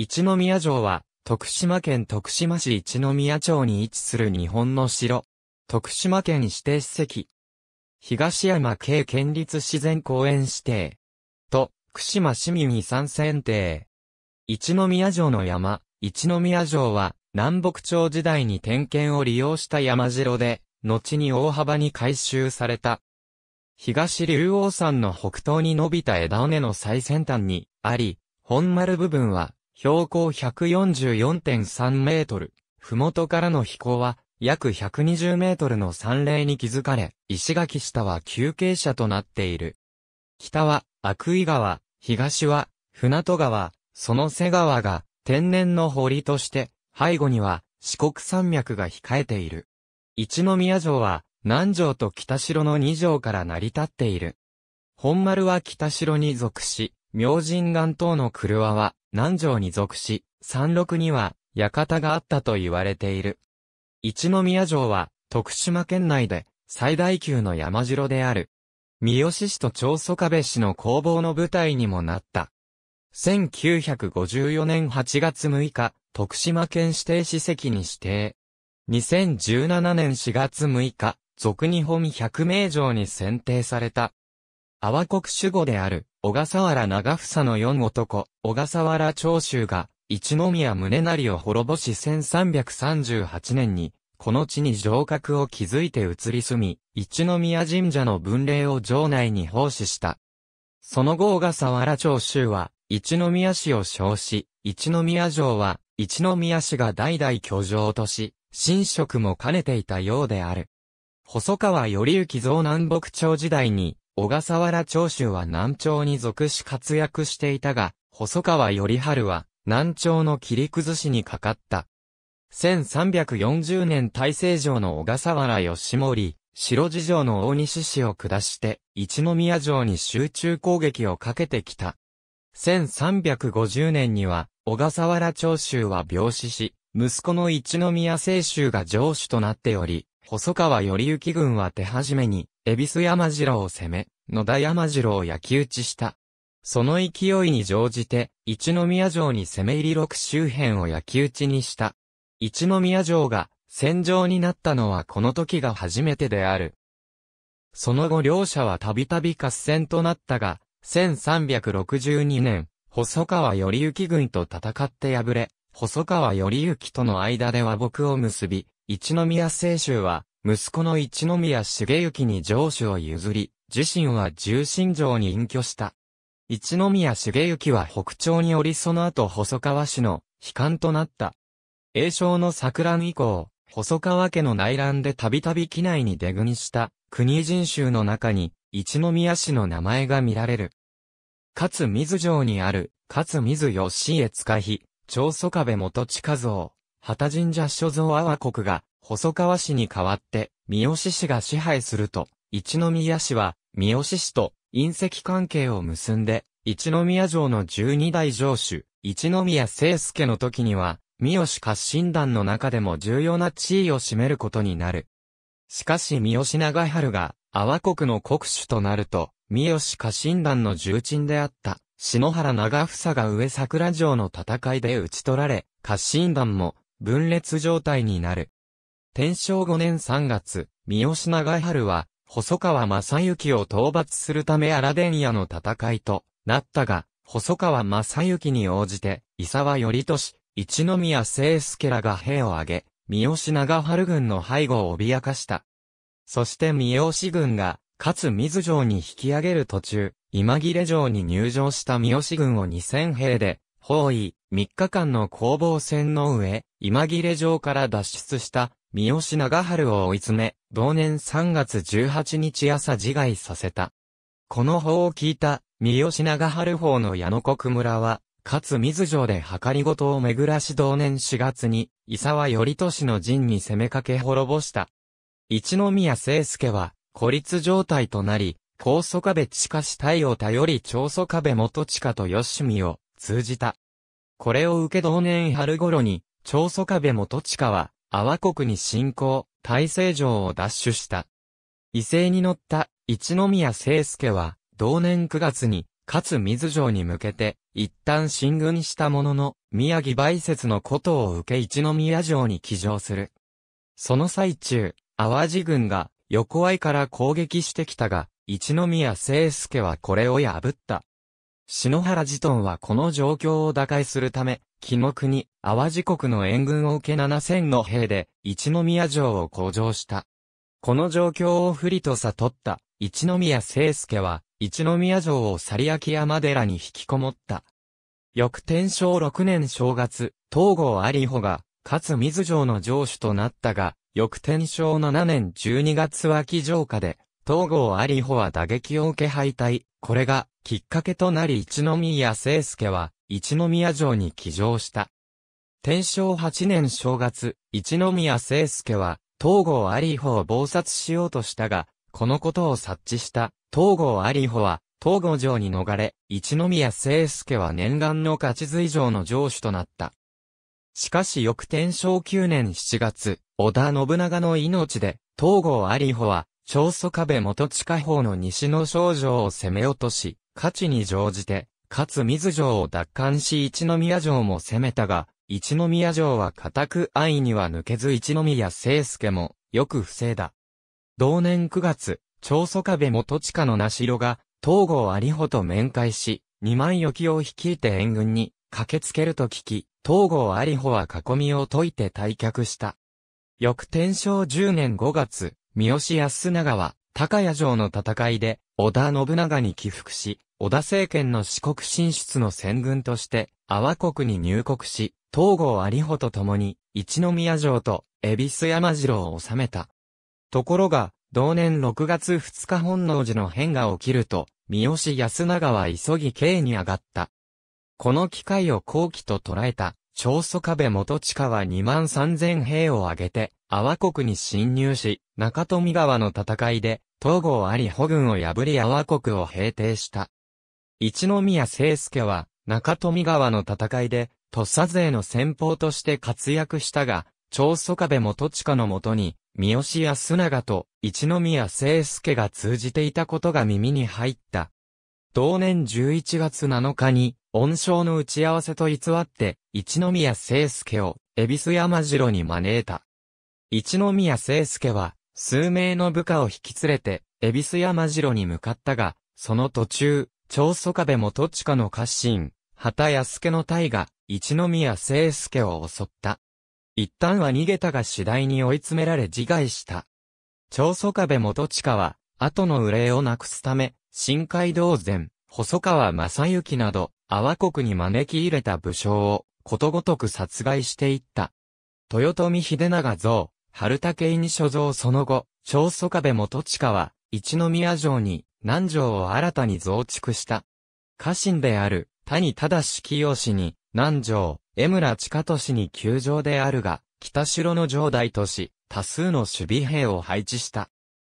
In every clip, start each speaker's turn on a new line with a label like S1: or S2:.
S1: 一宮城は、徳島県徳島市一宮町に位置する日本の城。徳島県指定史跡。東山系県立自然公園指定。と、串間市民遺産選定。一宮城の山、一宮城は、南北朝時代に点検を利用した山城で、後に大幅に改修された。東竜王山の北東に伸びた枝尾根の最先端にあり、本丸部分は標高144.3メートル、ふもとからの飛行は、約120メートルの山嶺に築かれ、石垣下は休憩者となっている。北は、悪井川、東は、船戸川、その瀬川が、天然の堀として、背後には、四国山脈が控えている。一宮城は、南城と北城の二城から成り立っている。本丸は北城に属し、明神岩等の車は、南城に属し、山麓には、館があったと言われている。一宮城は、徳島県内で、最大級の山城である。三好市と長宗壁氏市の攻防の舞台にもなった。1954年8月6日、徳島県指定史跡に指定。2017年4月6日、俗日本百名城に選定された。阿波国守護である、小笠原長房の四男、小笠原長州が、一宮宗成を滅ぼし1338年に、この地に城郭を築いて移り住み、一宮神社の文霊を城内に奉仕した。その後小笠原長州は、一宮市を称し、一宮城は、一宮市が代々居城とし、神職も兼ねていたようである。細川頼之蔵南北朝時代に、小笠原長州は南朝に属し活躍していたが、細川頼春は南朝の切り崩しにかかった。1340年大成城の小笠原義盛、白地城の大西市を下して、一宮城に集中攻撃をかけてきた。1350年には、小笠原長州は病死し、息子の一宮清州が城主となっており、細川頼行軍は手始めに、恵比寿山城を攻め、野田山城を焼き討ちした。その勢いに乗じて、一宮城に攻め入り六周辺を焼き討ちにした。一宮城が戦場になったのはこの時が初めてである。その後両者はたびたび合戦となったが、1362年、細川頼之軍と戦って敗れ、細川頼之との間で和睦を結び、一宮清州は息子の一宮重幸に城主を譲り、自身は重心城に隠居した。一宮重幸は北朝におりその後細川氏の悲観となった。栄章の錯乱以降、細川家の内乱でたびたび機内に出国した国人衆の中に一宮氏の名前が見られる。勝水城にある勝水義家塚日、長宗壁元近蔵、旗神社所蔵阿波国が細川氏に代わって、三好氏が支配すると、一宮氏は、三好氏と隕石関係を結んで、一宮城の十二代城主、一宮聖介の時には、三好合心団の中でも重要な地位を占めることになる。しかし三好長春が、阿波国の国主となると、三好家臣団の重鎮であった、篠原長房が上桜城の戦いで討ち取られ、家臣団も分裂状態になる。天正5年3月、三好長春は、細川正幸を討伐するため荒伝屋の戦いとなったが、細川正幸に応じて、伊沢頼年、一宮聖介らが兵を挙げ、三好長春軍の背後を脅かした。そして三好軍が、勝水城に引き上げる途中、今切れ城に入城した三好軍を2000兵で、包囲、3日間の攻防戦の上、今切れ城から脱出した三好長春を追い詰め、同年3月18日朝自害させた。この法を聞いた、三好長春法の矢野国村は、かつ水城で計りごとを巡らし同年4月に、伊沢頼利の陣に攻めかけ滅ぼした。一宮聖介は、孤立状態となり、高祖壁地下死体を頼り長祖壁元地下と吉見を通じた。これを受け同年春頃に、長祖壁元地下は、阿波国に侵攻、大西城を奪取した。威勢に乗った一宮聖介は、同年9月に、勝水城に向けて、一旦進軍したものの、宮城梅雪のことを受け一宮城に帰乗する。その最中、淡路軍が横合いから攻撃してきたが、一宮聖介はこれを破った。篠原自トはこの状況を打開するため、木の国、淡路国の援軍を受け7000の兵で、一宮城を向上した。この状況を不利と悟った、一宮聖介は、一宮城を去り秋山寺に引きこもった。翌天正6年正月、東郷有穂が、勝水城の城主となったが、翌天正7年12月脇城下で、東郷有穂は打撃を受け敗退、これが、きっかけとなり一宮聖介は、一宮城に帰城した。天正八年正月、一宮聖介は、東郷有穂を謀殺しようとしたが、このことを察知した東郷有穂は、東郷城に逃れ、一宮聖介は念願の勝ち随城の城主となった。しかし翌天正九年七月、織田信長の命で、東郷有穂は、長祖壁元地下方の西の少女を攻め落とし、価値に乗じて、かつ水城を奪還し一宮城も攻めたが、一宮城は固く安易には抜けず一宮聖介もよく防いだ。同年9月、長祖壁元地下の名城が、東郷有穂と面会し、二万余機を率いて援軍に駆けつけると聞き、東郷有穂は囲みを解いて退却した。翌天正10年5月、三好康長は、高谷城の戦いで、織田信長に起伏し、小田政権の四国進出の戦軍として、阿波国に入国し、東郷有穂と共に、一宮城と、恵比寿山城を治めた。ところが、同年6月2日本能寺の変が起きると、三好安長は急ぎ刑に上がった。この機会を後期と捉えた、長祖壁元下は2万3000兵を挙げて、阿波国に侵入し、中富川の戦いで、東郷有穂軍を破り阿波国を平定した。一宮清介は、中富川の戦いで、土佐勢の先鋒として活躍したが、長宗我部元親のもとに、三好康長と一宮清介が通じていたことが耳に入った。同年11月7日に、恩賞の打ち合わせと偽って、一宮清介を、恵比寿山城に招いた。一宮清介は、数名の部下を引き連れて、恵比寿山城に向かったが、その途中、長宗我部元親の家臣、畑安家の隊が、一宮聖介を襲った。一旦は逃げたが次第に追い詰められ自害した。長宗我部元親は、後の憂いをなくすため、深海道前、細川正幸など、阿波国に招き入れた武将を、ことごとく殺害していった。豊臣秀長像、春武井に所蔵その後、長宗我部元親は、一宮城に、南城を新たに増築した。家臣である、谷正清氏に、南城、江村近市に球場であるが、北城の城代とし、多数の守備兵を配置した。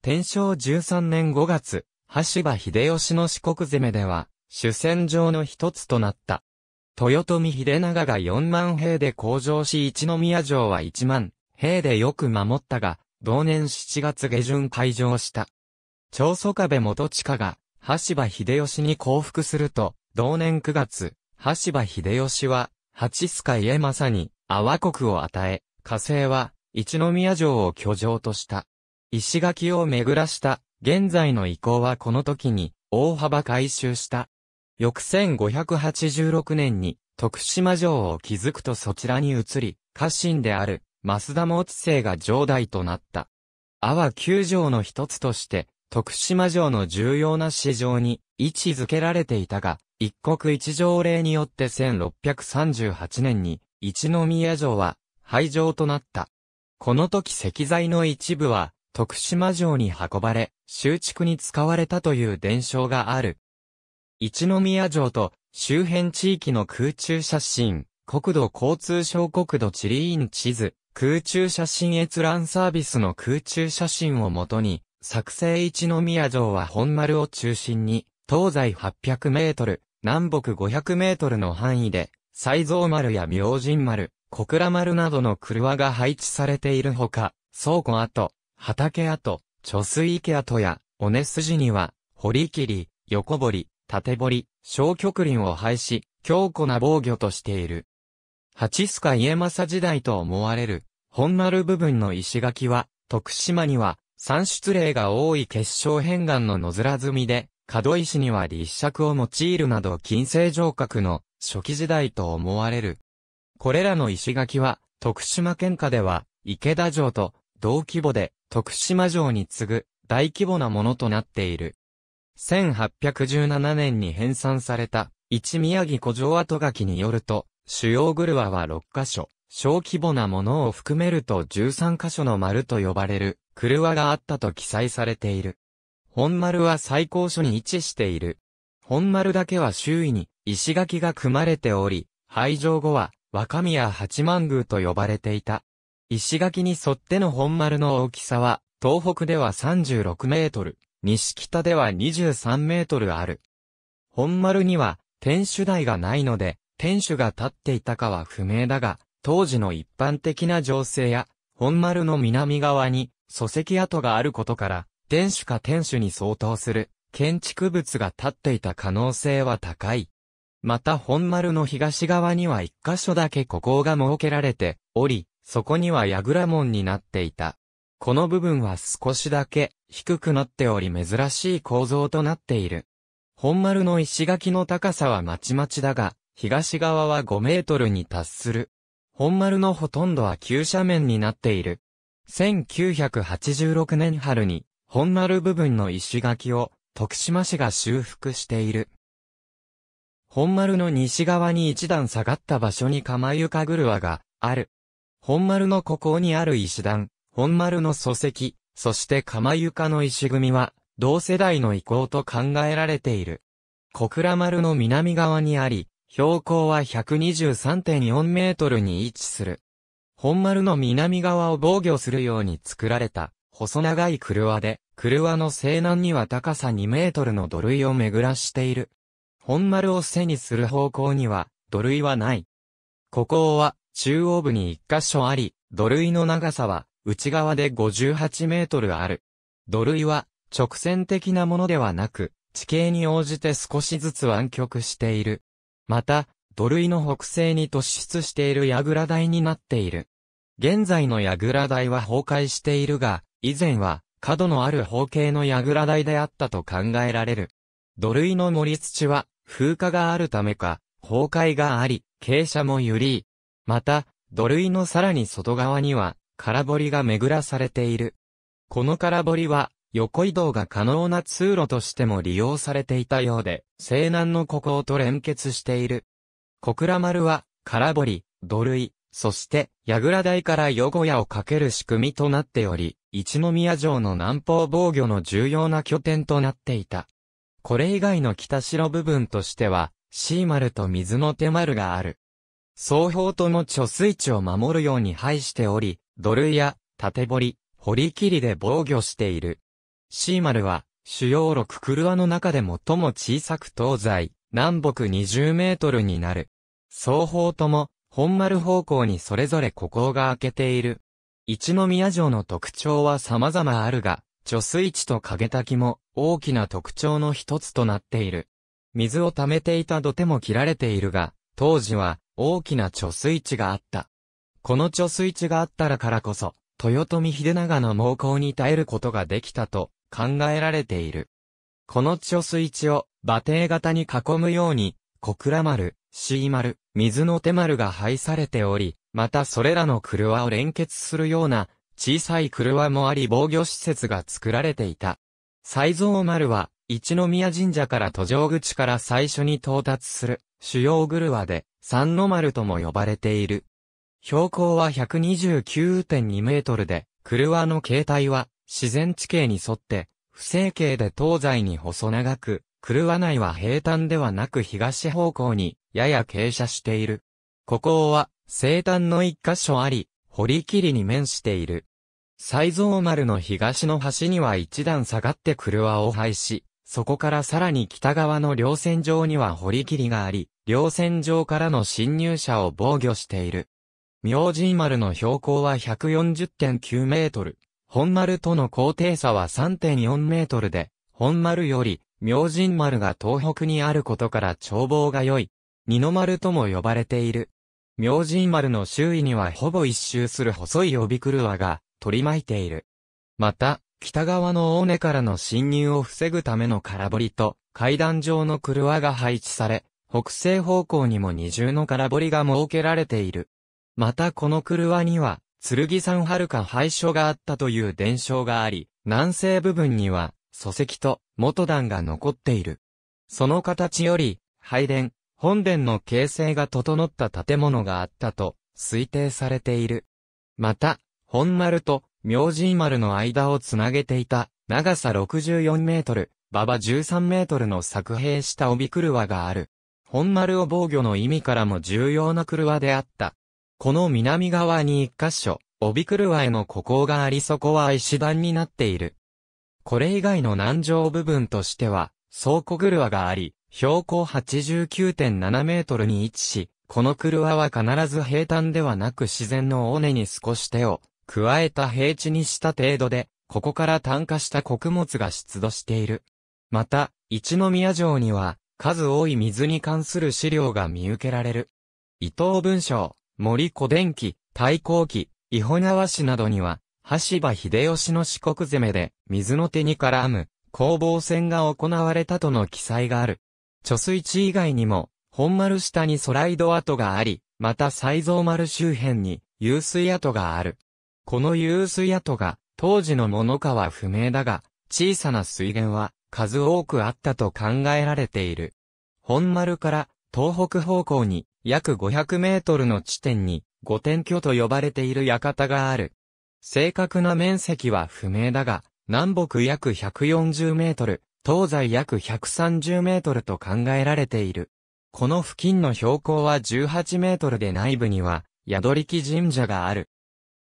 S1: 天正13年5月、橋場秀吉の四国攻めでは、主戦場の一つとなった。豊臣秀長が4万兵で向上し一宮城は1万兵でよく守ったが、同年7月下旬開城した。長宗我部元親が、羽柴秀吉に降伏すると、同年9月、羽柴秀吉は、八須家。家さに、阿波国を与え、火星は、一宮城を居城とした。石垣を巡らした、現在の遺構はこの時に、大幅改修した。翌1586年に、徳島城を築くとそちらに移り、家臣である、増田茂知政が城代となった。阿波九条の一つとして、徳島城の重要な市場に位置づけられていたが、一国一条例によって1638年に、一宮城は廃城となった。この時石材の一部は、徳島城に運ばれ、修築に使われたという伝承がある。一宮城と周辺地域の空中写真、国土交通省国土地理院地図、空中写真閲覧サービスの空中写真をもとに、作成一宮城は本丸を中心に、東西800メートル、南北500メートルの範囲で、西蔵丸や明神丸、小倉丸などの車が配置されているほか、倉庫跡、畑跡、貯水池跡や、尾根筋には、堀切り、横堀、縦堀、小極林を廃し、強固な防御としている。八須賀家政時代と思われる、本丸部分の石垣は、徳島には、産出例が多い結晶変換の野面積みで、角石には立尺を用いるなど金星城郭の初期時代と思われる。これらの石垣は、徳島県下では、池田城と同規模で徳島城に次ぐ大規模なものとなっている。1817年に編纂された、一宮城古城跡垣によると、主要グルワは6カ所、小規模なものを含めると13カ所の丸と呼ばれる車があったと記載されている。本丸は最高所に位置している。本丸だけは周囲に石垣が組まれており、廃城後は若宮八幡宮と呼ばれていた。石垣に沿っての本丸の大きさは、東北では36メートル、西北では23メートルある。本丸には、天守台がないので、天守が立っていたかは不明だが、当時の一般的な情勢や、本丸の南側に、礎石跡があることから、天守か天守に相当する建築物が建っていた可能性は高い。また本丸の東側には一箇所だけここが設けられており、そこには櫓門になっていた。この部分は少しだけ低くなっており珍しい構造となっている。本丸の石垣の高さはまちまちだが、東側は5メートルに達する。本丸のほとんどは急斜面になっている。1986年春に、本丸部分の石垣を、徳島市が修復している。本丸の西側に一段下がった場所に釜床車がある。本丸の孤高にある石段、本丸の礎石、そして釜床の石組は、同世代の遺構と考えられている。小倉丸の南側にあり、標高は123.4メートルに位置する。本丸の南側を防御するように作られた、細長い車で、車の西南には高さ2メートルの土塁を巡らしている。本丸を背にする方向には、土塁はない。ここは、中央部に1箇所あり、土塁の長さは、内側で58メートルある。土塁は、直線的なものではなく、地形に応じて少しずつ湾曲している。また、土塁の北西に突出している櫓台になっている。現在の櫓台は崩壊しているが、以前は角のある方形の櫓台であったと考えられる。土塁の盛り土は風化があるためか、崩壊があり、傾斜も緩い。また、土塁のさらに外側には、空堀が巡らされている。この空堀は、横移動が可能な通路としても利用されていたようで、西南のここと連結している。小倉丸は、空堀、土塁、そして、櫓台から夜小屋をかける仕組みとなっており、一宮城の南方防御の重要な拠点となっていた。これ以外の北城部分としては、シーマルと水の手丸がある。双方とも貯水池を守るように配しており、土塁や縦堀、堀切りで防御している。シーマルは、主要六クルアの中で最も小さく東西、南北20メートルになる。双方とも、本丸方向にそれぞれ孤高が開けている。一宮城の特徴は様々あるが、貯水池と影滝も大きな特徴の一つとなっている。水を溜めていた土手も切られているが、当時は大きな貯水池があった。この貯水池があったらからこそ、豊臣秀長の猛攻に耐えることができたと考えられている。この貯水池を馬蹄型に囲むように、小倉丸、C 丸、水の手丸が配されており、またそれらの車を連結するような、小さい車もあり防御施設が作られていた。西蔵丸は、一宮神社から途上口から最初に到達する、主要車で、三の丸とも呼ばれている。標高は129.2メートルで、車の形態は、自然地形に沿って、不整形で東西に細長く、狂わないは平坦ではなく東方向にやや傾斜している。ここは西端の一箇所あり、堀切に面している。西蔵丸の東の端には一段下がって狂わを廃し、そこからさらに北側の稜線上には堀切があり、稜線上からの侵入者を防御している。明神丸の標高は140.9メートル。本丸との高低差は3.4メートルで、本丸より明神丸が東北にあることから眺望が良い、二の丸とも呼ばれている。明神丸の周囲にはほぼ一周する細い帯狂わが取り巻いている。また、北側の大根からの侵入を防ぐための空堀と階段状の狂わが配置され、北西方向にも二重の空堀が設けられている。またこの狂わには、剣山遥か廃所があったという伝承があり、南西部分には、礎石と元段が残っている。その形より、拝殿、本殿の形成が整った建物があったと推定されている。また、本丸と明神丸の間をつなげていた長さ64メートル、馬場13メートルの作兵した帯車がある。本丸を防御の意味からも重要な車であった。この南側に一箇所、帯車への孤高がありそこは石段になっている。これ以外の南上部分としては、倉庫車があり、標高89.7メートルに位置し、この車は必ず平坦ではなく自然の尾根に少し手を加えた平地にした程度で、ここから炭化した穀物が出土している。また、一宮城には、数多い水に関する資料が見受けられる。伊藤文章、森古電気、太閤記、伊保川市などには、橋場秀吉の四国攻めで、水の手に絡む、攻防戦が行われたとの記載がある。貯水池以外にも、本丸下にソライド跡があり、また西蔵丸周辺に、遊水跡がある。この遊水跡が、当時のものかは不明だが、小さな水源は、数多くあったと考えられている。本丸から、東北方向に、約500メートルの地点に、御殿居と呼ばれている館がある。正確な面積は不明だが、南北約140メートル、東西約130メートルと考えられている。この付近の標高は18メートルで内部には、宿力神社がある。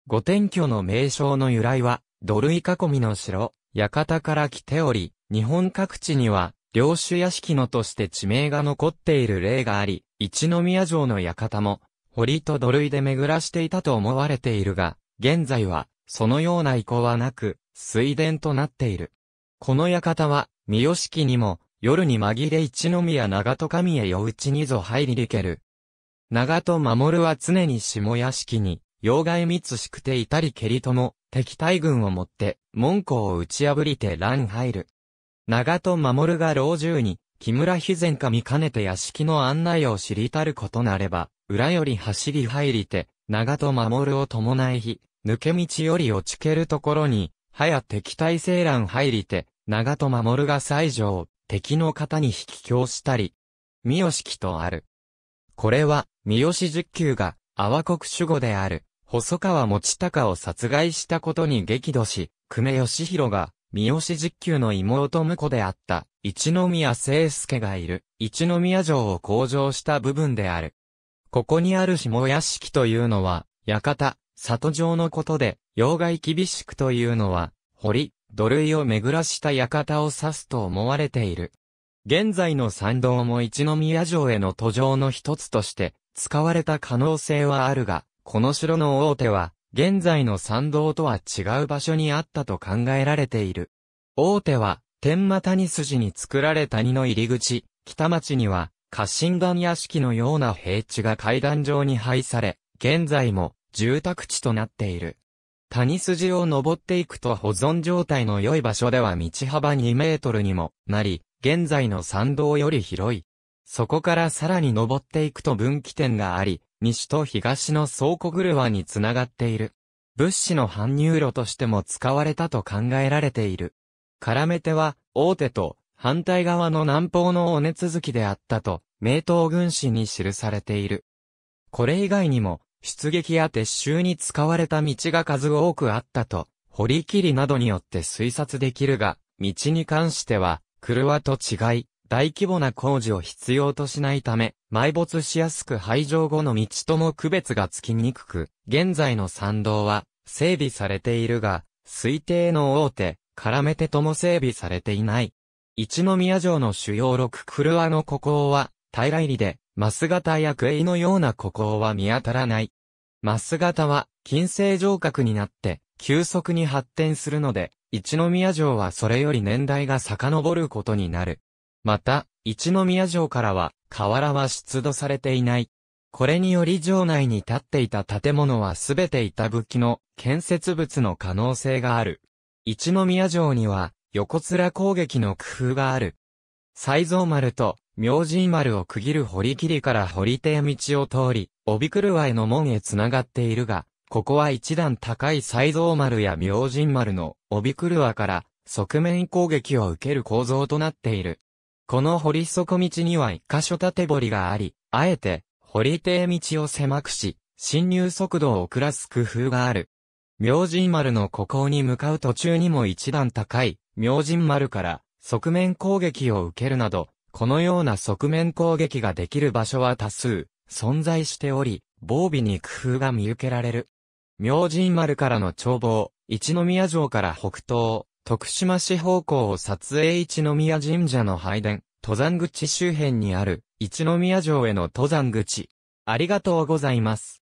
S1: 御天居の名称の由来は、土塁囲みの城、館から来ており、日本各地には、領主屋敷のとして地名が残っている例があり、一宮城の館も、堀と土塁で巡らしていたと思われているが、現在は、そのような遺構はなく、水田となっている。この館は、三好式にも、夜に紛れ一宮長戸神へ夜内ちにぞ入りりける。長戸守は常に下屋敷に、妖怪密しくていたりけりとも、敵対軍を持って、門戸を打ち破りて乱入る。長戸守が老中に、木村肥前か見かねて屋敷の案内を知りたることなれば、裏より走り入りて、長戸守を伴い日、抜け道より落ちけるところに、早敵対西乱入りて、長戸守が西条、敵の方に引き強したり、三好記とある。これは、三好実久が、阿波国守護である、細川持隆を殺害したことに激怒し、久米義弘が、三好実久の妹婿であった、一宮聖介がいる、一宮城を向上した部分である。ここにある下屋敷というのは、館、里城のことで、用外厳しくというのは、堀、土塁を巡らした館を指すと思われている。現在の参道も一宮城への途上の一つとして、使われた可能性はあるが、この城の大手は、現在の参道とは違う場所にあったと考えられている。大手は、天馬谷筋に作られた荷の入り口、北町には、家臣団屋敷のような平地が階段状に配され、現在も住宅地となっている。谷筋を登っていくと保存状態の良い場所では道幅2メートルにもなり、現在の参道より広い。そこからさらに登っていくと分岐点があり、西と東の倉庫車につながっている。物資の搬入路としても使われたと考えられている。絡め手は、大手と反対側の南方の尾根続きであったと名東軍師に記されている。これ以外にも、出撃や撤収に使われた道が数多くあったと、堀切などによって推察できるが、道に関しては、車と違い、大規模な工事を必要としないため、埋没しやすく廃城後の道とも区別がつきにくく、現在の参道は整備されているが、推定の大手、絡めてとも整備されていない。一宮城の主要六車の孤高は、平入りで、マス型やクエイのような孤高は見当たらない。マス型は、近世城郭になって、急速に発展するので、一宮城はそれより年代が遡ることになる。また、一宮城からは、瓦は出土されていない。これにより城内に建っていた建物はすべて板吹きの建設物の可能性がある。一宮城には横面攻撃の工夫がある。西蔵丸と明神丸を区切る堀切から堀邸道を通り、帯わへの門へ繋がっているが、ここは一段高い西蔵丸や明神丸の帯わから側面攻撃を受ける構造となっている。この堀底道には一箇所縦堀があり、あえて堀邸道を狭くし、侵入速度を遅らす工夫がある。明神丸の孤高に向かう途中にも一段高い明神丸から側面攻撃を受けるなど、このような側面攻撃ができる場所は多数存在しており、防備に工夫が見受けられる。明神丸からの眺望、一宮城から北東、徳島市方向を撮影一宮神社の拝殿、登山口周辺にある一宮城への登山口。ありがとうございます。